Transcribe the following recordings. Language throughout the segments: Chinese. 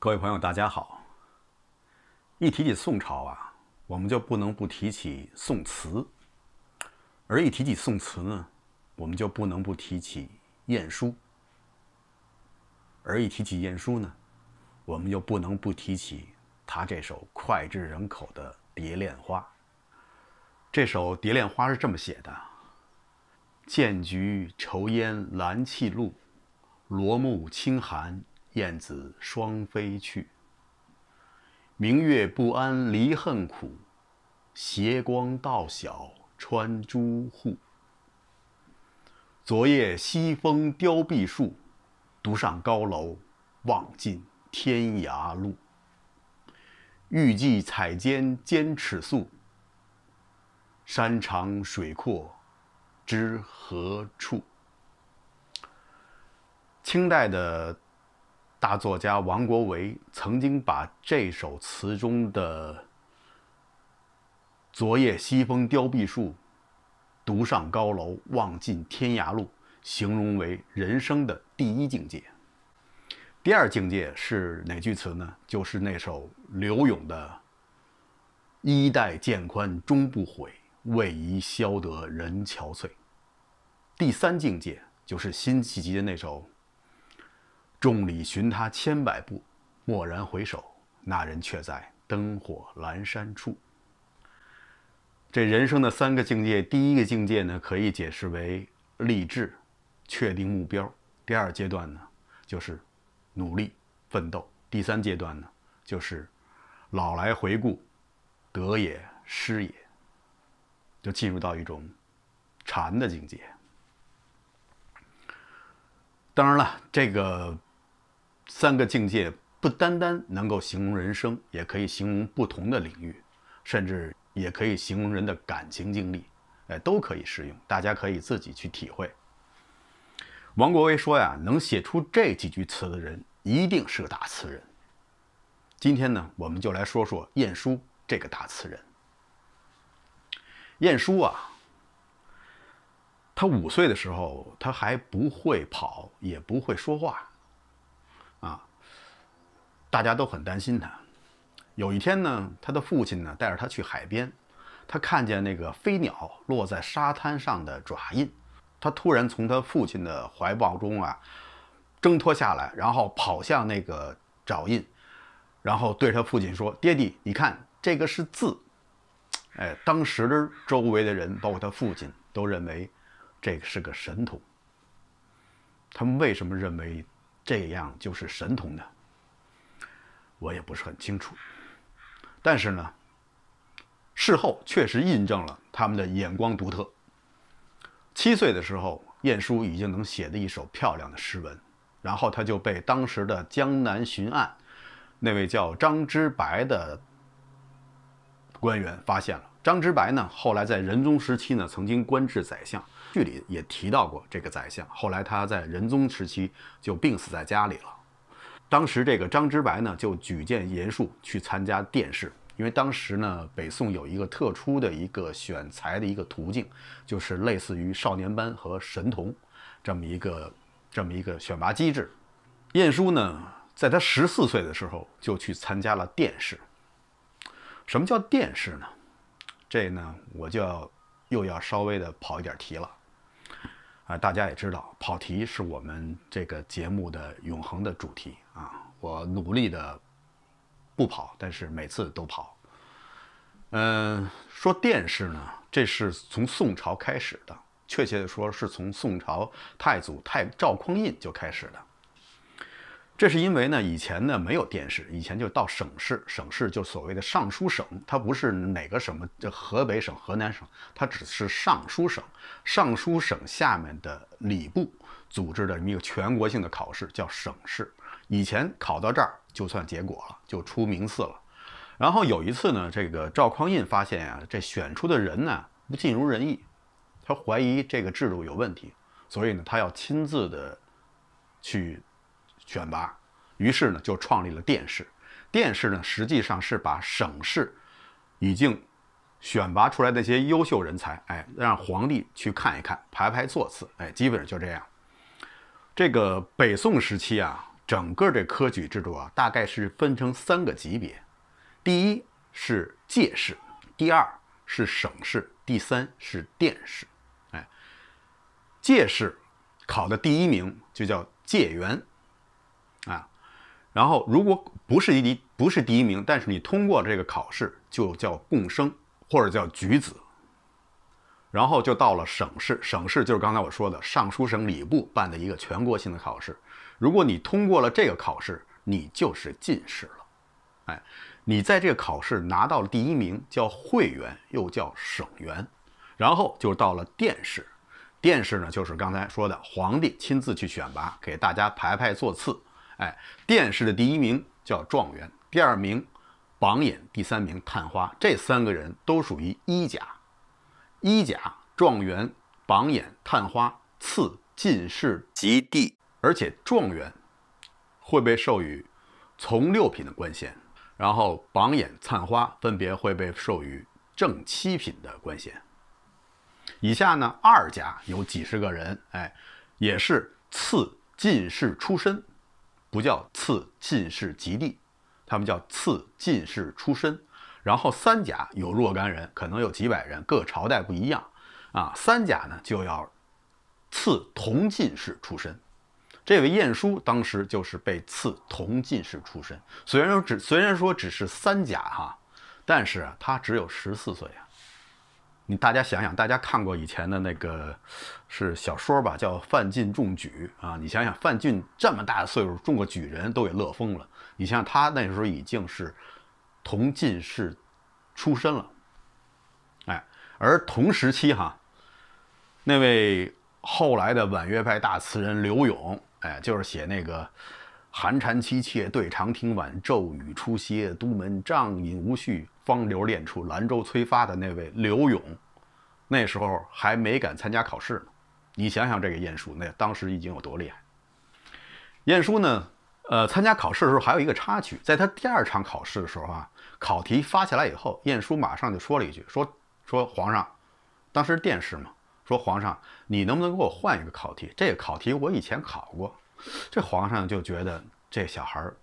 各位朋友，大家好。一提起宋朝啊，我们就不能不提起宋词，而一提起宋词呢，我们就不能不提起晏殊，而一提起晏殊呢，我们就不能不提起他这首脍炙人口的《蝶恋花》。这首《蝶恋花》是这么写的：“剑菊愁烟兰泣露，罗幕轻寒。”燕子双飞去，明月不安离恨苦，斜光到晓穿朱户。昨夜西风凋碧树，独上高楼望尽天涯路。欲寄彩笺兼尺素，山长水阔，知何处？清代的。大作家王国维曾经把这首词中的“昨夜西风凋碧树，独上高楼望尽天涯路”形容为人生的第一境界。第二境界是哪句词呢？就是那首柳永的“衣带渐宽终不悔，为伊消得人憔悴”。第三境界就是辛弃疾的那首。众里寻他千百步，蓦然回首，那人却在灯火阑珊处。这人生的三个境界，第一个境界呢，可以解释为立志，确定目标；第二阶段呢，就是努力奋斗；第三阶段呢，就是老来回顾，得也失也，就进入到一种禅的境界。当然了，这个。三个境界不单单能够形容人生，也可以形容不同的领域，甚至也可以形容人的感情经历，哎，都可以适用。大家可以自己去体会。王国维说呀，能写出这几句词的人，一定是个大词人。今天呢，我们就来说说晏殊这个大词人。晏殊啊，他五岁的时候，他还不会跑，也不会说话。啊！大家都很担心他。有一天呢，他的父亲呢带着他去海边，他看见那个飞鸟落在沙滩上的爪印，他突然从他父亲的怀抱中啊挣脱下来，然后跑向那个爪印，然后对他父亲说：“爹地，你看这个是字。”哎，当时周围的人，包括他父亲，都认为这个是个神童。他们为什么认为？这样就是神童的，我也不是很清楚，但是呢，事后确实印证了他们的眼光独特。七岁的时候，晏殊已经能写的一首漂亮的诗文，然后他就被当时的江南巡按那位叫张之白的官员发现了。张之白呢，后来在仁宗时期呢，曾经官至宰相。剧里也提到过这个宰相，后来他在仁宗时期就病死在家里了。当时这个张之白呢，就举荐晏树去参加殿试，因为当时呢，北宋有一个特殊的一个选才的一个途径，就是类似于少年班和神童，这么一个这么一个选拔机制。晏殊呢，在他十四岁的时候就去参加了殿试。什么叫殿试呢？这呢，我就要又要稍微的跑一点题了。啊，大家也知道，跑题是我们这个节目的永恒的主题啊！我努力的不跑，但是每次都跑。嗯，说电视呢，这是从宋朝开始的，确切的说，是从宋朝太祖太赵匡胤就开始的。这是因为呢，以前呢没有电视，以前就到省试，省试就所谓的尚书省，它不是哪个省么？这河北省、河南省，它只是尚书省。尚书省下面的礼部组织的一个全国性的考试，叫省试。以前考到这儿就算结果了，就出名次了。然后有一次呢，这个赵匡胤发现啊，这选出的人呢不尽如人意，他怀疑这个制度有问题，所以呢，他要亲自的去。选拔，于是呢就创立了殿试。殿试呢实际上是把省试已经选拔出来那些优秀人才，哎，让皇帝去看一看，排排座次，哎，基本上就这样。这个北宋时期啊，整个这科举制度啊，大概是分成三个级别：第一是介试，第二是省试，第三是殿试。哎，介试考的第一名就叫解元。然后，如果不是第不是第一名，但是你通过这个考试，就叫贡生或者叫举子。然后就到了省市，省市就是刚才我说的尚书省礼部办的一个全国性的考试。如果你通过了这个考试，你就是进士了。哎，你在这个考试拿到了第一名，叫会员，又叫省员。然后就到了殿试，殿试呢就是刚才说的皇帝亲自去选拔，给大家排排座次。哎，殿试的第一名叫状元，第二名榜眼，第三名探花，这三个人都属于一甲。一甲状元、榜眼、探花赐进士及第，而且状元会被授予从六品的官衔，然后榜眼、探花分别会被授予正七品的官衔。以下呢，二甲有几十个人，哎，也是赐进士出身。不叫赐进士及第，他们叫赐进士出身。然后三甲有若干人，可能有几百人，各朝代不一样啊。三甲呢就要赐同进士出身。这位晏殊当时就是被赐同进士出身，虽然说只虽然说只是三甲哈，但是他只有十四岁啊。你大家想想，大家看过以前的那个是小说吧，叫《范进中举》啊！你想想，范进这么大的岁数中个举人都给乐疯了。你想想，他那时候已经是同进士出身了，哎，而同时期哈，那位后来的婉约派大词人柳永，哎，就是写那个。寒蝉凄切，对长亭晚，骤雨初歇。都门帐饮无绪，方流恋处，兰舟催发的那位刘勇，那时候还没敢参加考试呢。你想想，这个晏殊，那当时已经有多厉害？晏殊呢，呃，参加考试的时候还有一个插曲，在他第二场考试的时候啊，考题发下来以后，晏殊马上就说了一句：“说说皇上，当时殿试嘛，说皇上，你能不能给我换一个考题？这个考题我以前考过。”这皇上就觉得这小孩儿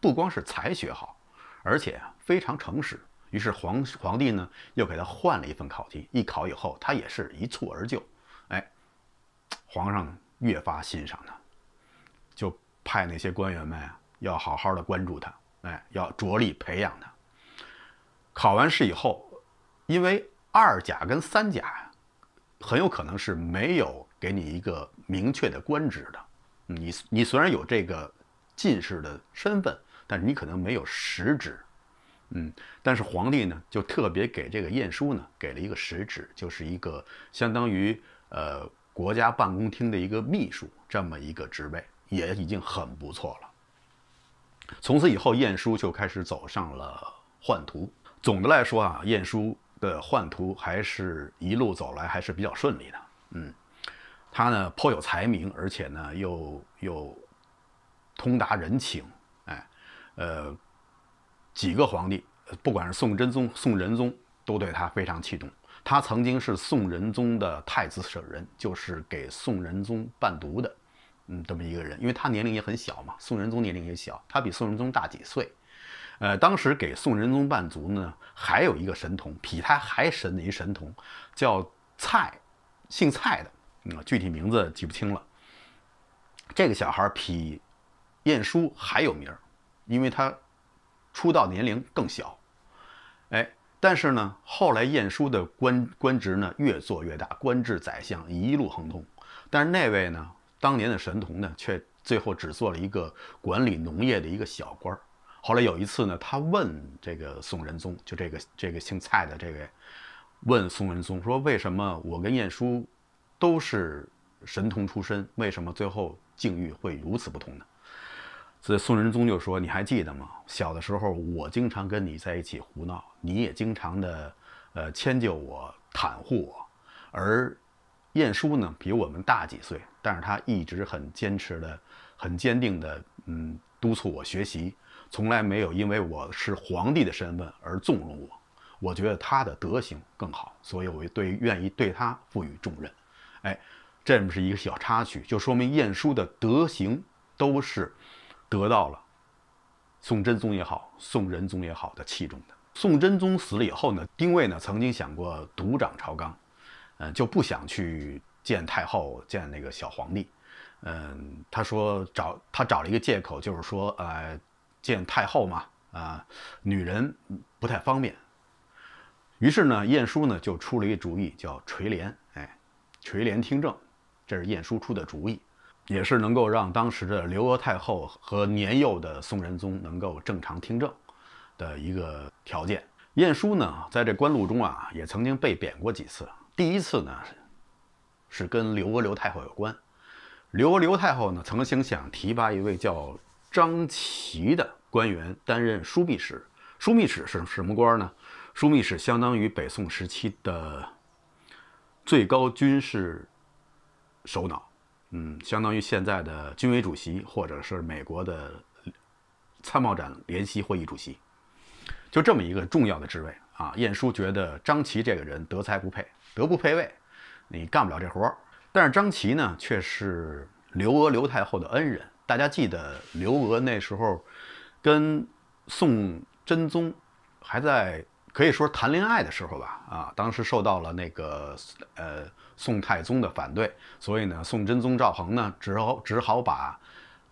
不光是才学好，而且非常诚实。于是皇皇帝呢又给他换了一份考题，一考以后他也是一蹴而就。哎，皇上越发欣赏他，就派那些官员们啊要好好的关注他，哎，要着力培养他。考完试以后，因为二甲跟三甲很有可能是没有给你一个明确的官职的。你你虽然有这个进士的身份，但是你可能没有实职。嗯，但是皇帝呢，就特别给这个晏殊呢，给了一个实职，就是一个相当于呃国家办公厅的一个秘书这么一个职位，也已经很不错了。从此以后，晏殊就开始走上了宦途。总的来说啊，晏殊的宦途还是一路走来还是比较顺利的。嗯。他呢颇有才名，而且呢又又通达人情，哎，呃，几个皇帝，不管是宋真宗、宋仁宗，都对他非常器重。他曾经是宋仁宗的太子舍人，就是给宋仁宗伴读的，嗯，这么一个人，因为他年龄也很小嘛，宋仁宗年龄也小，他比宋仁宗大几岁，呃，当时给宋仁宗伴读呢，还有一个神童，比他还神的一神童，叫蔡，姓蔡的。啊，具体名字记不清了。这个小孩比晏殊还有名，因为他出道年龄更小。哎，但是呢，后来晏殊的官官职呢越做越大，官至宰相，一路亨通。但是那位呢，当年的神童呢，却最后只做了一个管理农业的一个小官。后来有一次呢，他问这个宋仁宗，就这个这个姓蔡的这位，问宋仁宗说：“为什么我跟晏殊？”都是神童出身，为什么最后境遇会如此不同呢？这宋仁宗就说：“你还记得吗？小的时候我经常跟你在一起胡闹，你也经常的，呃，迁就我、袒护我。而晏殊呢，比我们大几岁，但是他一直很坚持的、很坚定的，嗯，督促我学习，从来没有因为我是皇帝的身份而纵容我。我觉得他的德行更好，所以我对愿意对他赋予重任。”哎，这么是一个小插曲，就说明晏殊的德行都是得到了宋真宗也好，宋仁宗也好的器重的。宋真宗死了以后呢，丁谓呢曾经想过独掌朝纲，嗯，就不想去见太后，见那个小皇帝，嗯，他说找他找了一个借口，就是说呃见太后嘛，啊女人不太方便。于是呢，晏殊呢就出了一个主意，叫垂帘，哎。垂帘听政，这是晏殊出的主意，也是能够让当时的刘娥太后和年幼的宋仁宗能够正常听政的一个条件。晏殊呢，在这官路中啊，也曾经被贬过几次。第一次呢，是跟刘娥刘太后有关。刘娥刘太后呢，曾经想提拔一位叫张琪的官员担任枢密使。枢密使是什么官呢？枢密使相当于北宋时期的。最高军事首脑，嗯，相当于现在的军委主席，或者是美国的参谋长联席会议主席，就这么一个重要的职位啊。晏殊觉得张琪这个人德才不配，德不配位，你干不了这活儿。但是张琪呢，却是刘娥刘太后的恩人。大家记得刘娥那时候跟宋真宗还在。可以说谈恋爱的时候吧，啊，当时受到了那个呃宋太宗的反对，所以呢，宋真宗赵恒呢只好只好把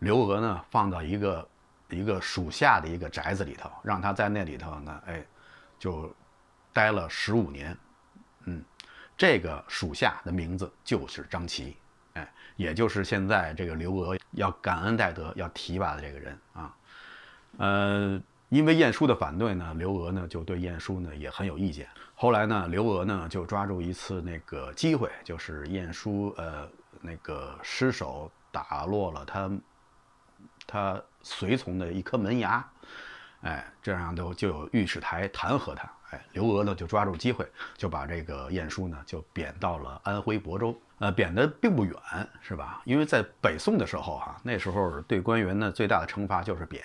刘娥呢放到一个一个属下的一个宅子里头，让他在那里头呢，哎，就待了十五年。嗯，这个属下的名字就是张琪，哎，也就是现在这个刘娥要感恩戴德要提拔的这个人啊，呃。因为晏殊的反对呢，刘娥呢就对晏殊呢也很有意见。后来呢，刘娥呢就抓住一次那个机会，就是晏殊呃那个失手打落了他他随从的一颗门牙，哎，这样都就有御史台弹劾他。哎，刘娥呢就抓住机会，就把这个晏殊呢就贬到了安徽亳州。呃，贬的并不远，是吧？因为在北宋的时候哈，那时候对官员呢最大的惩罚就是贬。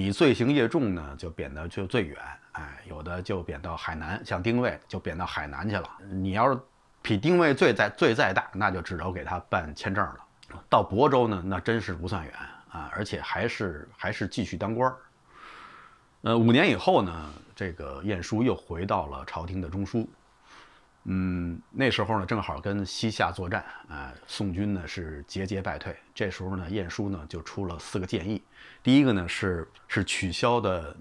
你罪行越重呢，就贬得就最远，哎，有的就贬到海南，像丁谓就贬到海南去了。你要是比丁谓罪再罪再大，那就只能给他办签证了。到亳州呢，那真是不算远啊，而且还是还是继续当官。呃，五年以后呢，这个晏殊又回到了朝廷的中枢。嗯，那时候呢，正好跟西夏作战啊，宋军呢是节节败退。这时候呢，晏殊呢就出了四个建议。第一个呢是是取消的，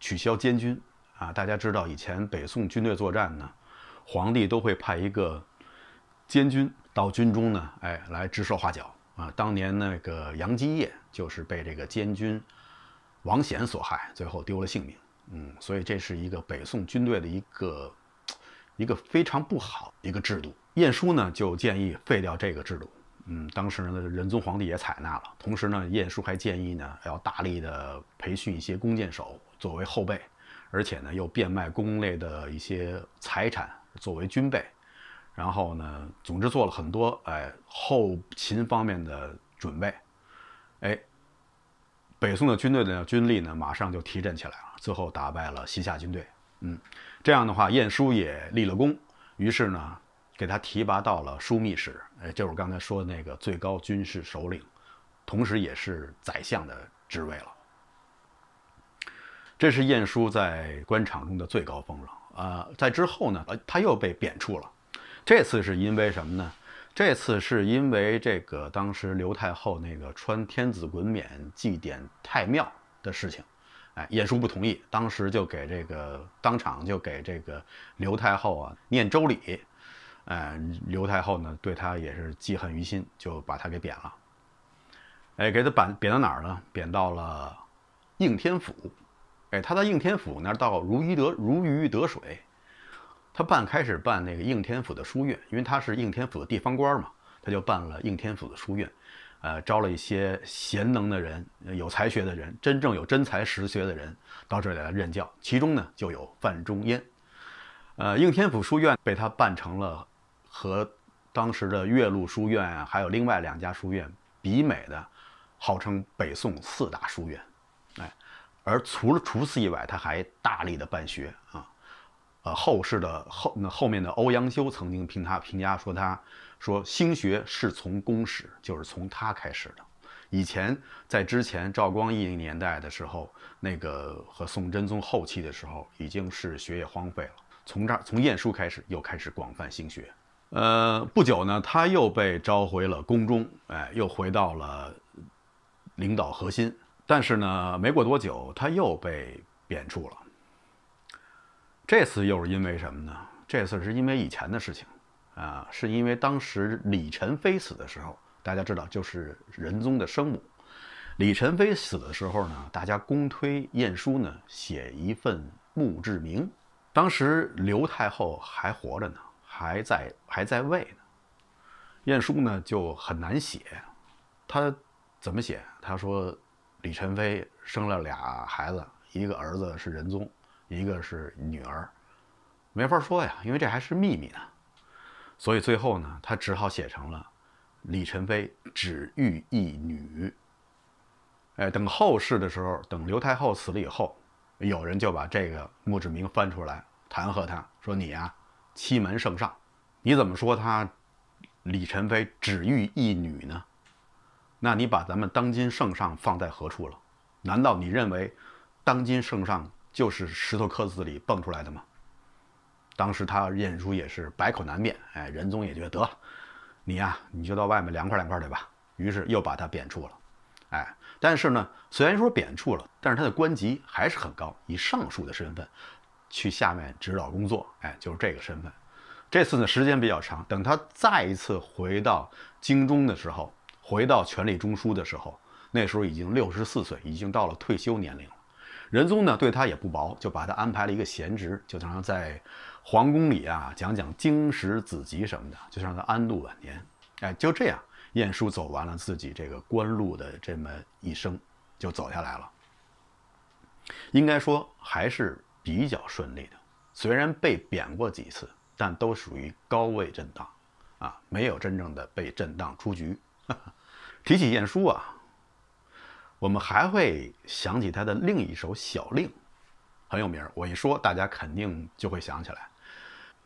取消监军啊。大家知道，以前北宋军队作战呢，皇帝都会派一个监军到军中呢，哎，来指手画脚啊。当年那个杨继业就是被这个监军王显所害，最后丢了性命。嗯，所以这是一个北宋军队的一个。一个非常不好一个制度，晏殊呢就建议废掉这个制度，嗯，当时呢仁宗皇帝也采纳了。同时呢，晏殊还建议呢要大力的培训一些弓箭手作为后备，而且呢又变卖弓类的一些财产作为军备，然后呢，总之做了很多哎后勤方面的准备，哎，北宋的军队的军力呢马上就提振起来了，最后打败了西夏军队，嗯。这样的话，晏殊也立了功，于是呢，给他提拔到了枢密使，哎，就是我刚才说的那个最高军事首领，同时也是宰相的职位了。这是晏殊在官场中的最高峰了。啊，在之后呢，他又被贬黜了，这次是因为什么呢？这次是因为这个当时刘太后那个穿天子衮冕祭奠太庙的事情。哎，晏殊不同意，当时就给这个当场就给这个刘太后啊念《周礼》，哎，刘太后呢对他也是记恨于心，就把他给贬了。哎，给他贬贬到哪儿呢？贬到了应天府。哎，他在应天府那儿倒如鱼得如鱼得水，他办开始办那个应天府的书院，因为他是应天府的地方官嘛，他就办了应天府的书院。呃，招了一些贤能的人，有才学的人，真正有真才实学的人到这里来任教。其中呢，就有范仲淹。呃，应天府书院被他办成了和当时的岳麓书院还有另外两家书院比美的，号称北宋四大书院。哎，而除了除此以外，他还大力的办学啊。呃，后世的后那后面的欧阳修曾经评他评价说他。说兴学是从公史，就是从他开始的。以前在之前赵光义年代的时候，那个和宋真宗后期的时候，已经是学业荒废了。从这儿从晏殊开始，又开始广泛兴学。呃，不久呢，他又被召回了宫中，哎，又回到了领导核心。但是呢，没过多久，他又被贬黜了。这次又是因为什么呢？这次是因为以前的事情。啊，是因为当时李宸妃死的时候，大家知道就是仁宗的生母。李宸妃死的时候呢，大家公推晏殊呢写一份墓志铭。当时刘太后还活着呢，还在还在位呢。晏殊呢就很难写，他怎么写？他说李宸妃生了俩孩子，一个儿子是仁宗，一个是女儿，没法说呀，因为这还是秘密呢。所以最后呢，他只好写成了“李宸妃只欲一女”。哎，等后世的时候，等刘太后死了以后，有人就把这个墓志铭翻出来弹劾他，说你呀，欺门圣上，你怎么说他李宸妃只欲一女呢？那你把咱们当今圣上放在何处了？难道你认为当今圣上就是石头壳子里蹦出来的吗？当时他晏殊也是百口难辩，哎，仁宗也觉得得了，你呀，你就到外面凉快凉快去吧。于是又把他贬黜了，哎，但是呢，虽然说贬黜了，但是他的官级还是很高，以上书的身份去下面指导工作，哎，就是这个身份。这次呢，时间比较长，等他再一次回到京中的时候，回到权力中枢的时候，那时候已经六十四岁，已经到了退休年龄了。仁宗呢，对他也不薄，就把他安排了一个闲职，就常常在。皇宫里啊，讲讲经史子集什么的，就让他安度晚年。哎，就这样，晏殊走完了自己这个官路的这么一生，就走下来了。应该说还是比较顺利的，虽然被贬过几次，但都属于高位震荡，啊，没有真正的被震荡出局。提起晏殊啊，我们还会想起他的另一首小令，很有名，我一说大家肯定就会想起来。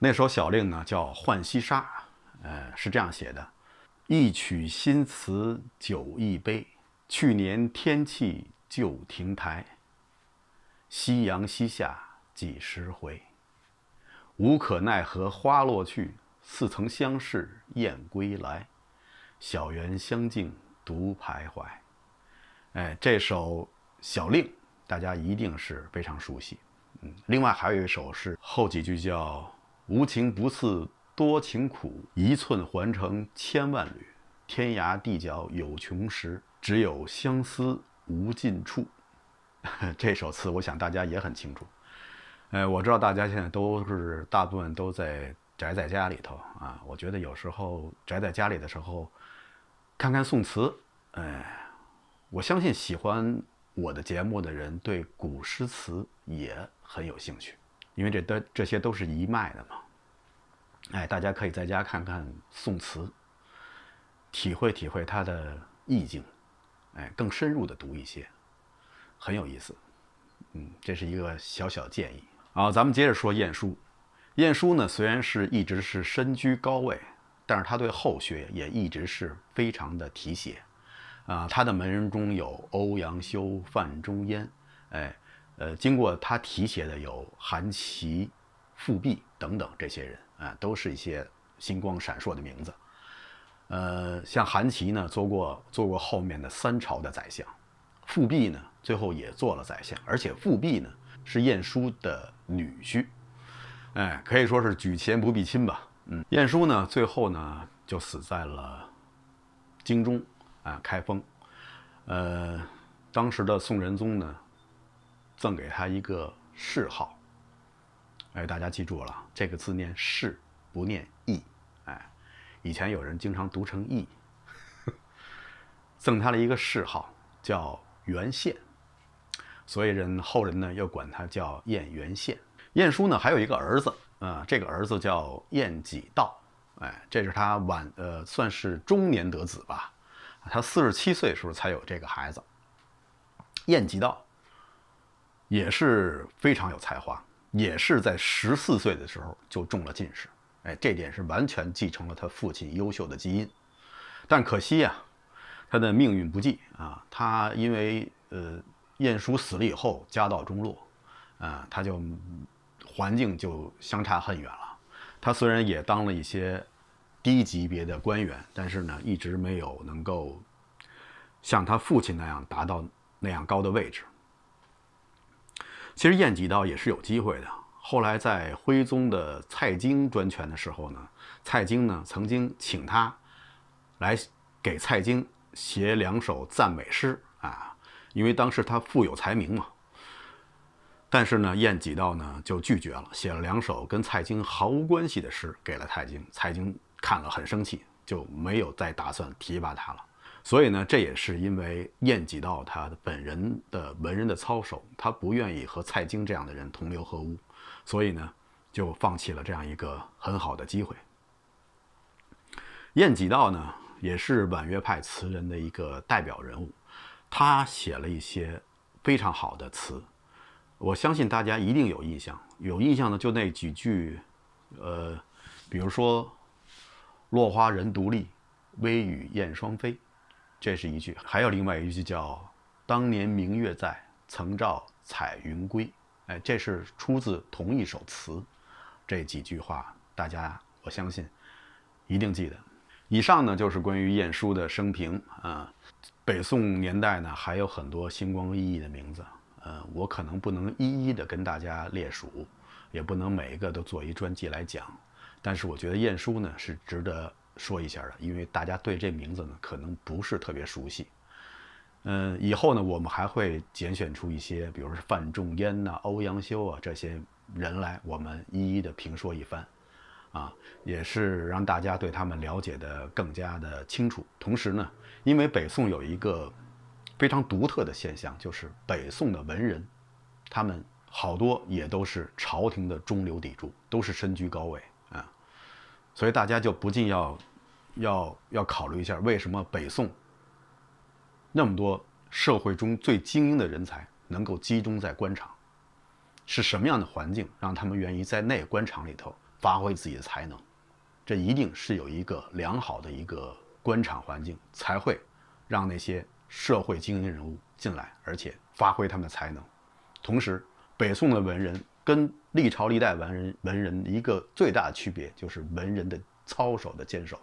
那首小令呢，叫《浣溪沙》，呃，是这样写的：一曲新词酒一杯，去年天气旧亭台。夕阳西下几时回？无可奈何花落去，似曾相识燕归来。小园香径独徘徊。哎，这首小令大家一定是非常熟悉。嗯，另外还有一首是后几句叫。无情不似多情苦，一寸还成千万缕。天涯地角有穷时，只有相思无尽处。这首词，我想大家也很清楚。哎，我知道大家现在都是大部分都在宅在家里头啊。我觉得有时候宅在家里的时候，看看宋词，哎，我相信喜欢我的节目的人对古诗词也很有兴趣。因为这都这些都是一脉的嘛，哎，大家可以在家看看宋词，体会体会它的意境，哎，更深入的读一些，很有意思，嗯，这是一个小小建议。好，咱们接着说晏殊。晏殊呢，虽然是一直是身居高位，但是他对后学也一直是非常的提携啊。他的门人中有欧阳修、范仲淹，哎。呃，经过他提携的有韩琦、富弼等等这些人啊，都是一些星光闪烁的名字。呃，像韩琦呢，做过做过后面的三朝的宰相；富弼呢，最后也做了宰相，而且富弼呢是晏殊的女婿，哎，可以说是举贤不避亲吧。嗯，晏殊呢，最后呢就死在了京中啊，开封。呃，当时的宋仁宗呢。赠给他一个谥号，哎，大家记住了，这个字念谥，不念义。哎，以前有人经常读成义。赠他了一个谥号，叫元宪”，所以人后人呢又管他叫晏元宪。晏殊呢还有一个儿子，啊，这个儿子叫晏几道，哎，这是他晚呃算是中年得子吧，他四十七岁的时候才有这个孩子，晏几道。也是非常有才华，也是在十四岁的时候就中了进士。哎，这点是完全继承了他父亲优秀的基因。但可惜呀，他的命运不济啊。他因为呃，晏殊死了以后，家道中落，啊，他就环境就相差很远了。他虽然也当了一些低级别的官员，但是呢，一直没有能够像他父亲那样达到那样高的位置。其实晏几道也是有机会的。后来在徽宗的蔡京专权的时候呢，蔡京呢曾经请他来给蔡京写两首赞美诗啊，因为当时他富有才名嘛。但是呢，燕几道呢就拒绝了，写了两首跟蔡京毫无关系的诗给了蔡京。蔡京看了很生气，就没有再打算提拔他了。所以呢，这也是因为晏几道他本人的文人的操守，他不愿意和蔡京这样的人同流合污，所以呢，就放弃了这样一个很好的机会。晏几道呢，也是婉约派词人的一个代表人物，他写了一些非常好的词，我相信大家一定有印象。有印象的就那几句，呃，比如说“落花人独立，微雨燕双飞”。这是一句，还有另外一句叫“当年明月在，曾照彩云归”。哎，这是出自同一首词。这几句话，大家我相信一定记得。以上呢，就是关于晏殊的生平。啊，北宋年代呢，还有很多星光熠熠的名字。嗯，我可能不能一一的跟大家列数，也不能每一个都做一专辑来讲。但是，我觉得晏殊呢，是值得。说一下的，因为大家对这名字呢可能不是特别熟悉。嗯，以后呢我们还会拣选出一些，比如范仲淹呐、欧阳修啊这些人来，我们一一的评说一番，啊，也是让大家对他们了解的更加的清楚。同时呢，因为北宋有一个非常独特的现象，就是北宋的文人，他们好多也都是朝廷的中流砥柱，都是身居高位。所以大家就不禁要，要要考虑一下，为什么北宋那么多社会中最精英的人才能够集中在官场，是什么样的环境让他们愿意在那个官场里头发挥自己的才能？这一定是有一个良好的一个官场环境，才会让那些社会精英人物进来，而且发挥他们的才能。同时，北宋的文人跟。历朝历代文人，文人一个最大的区别就是文人的操守的坚守，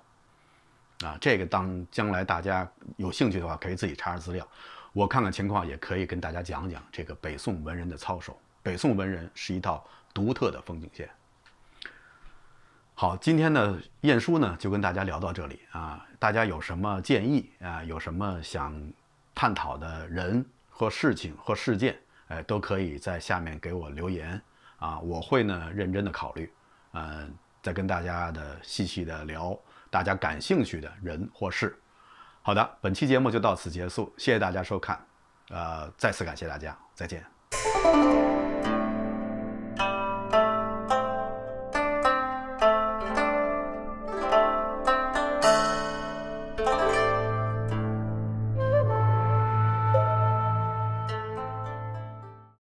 啊，这个当将来大家有兴趣的话，可以自己查查资料，我看看情况，也可以跟大家讲讲这个北宋文人的操守。北宋文人是一道独特的风景线。好，今天的晏殊呢，就跟大家聊到这里啊，大家有什么建议啊，有什么想探讨的人或事情或事件，哎，都可以在下面给我留言。啊，我会呢认真的考虑，嗯，再跟大家的细细的聊，大家感兴趣的人或事。好的，本期节目就到此结束，谢谢大家收看，呃，再次感谢大家，再见。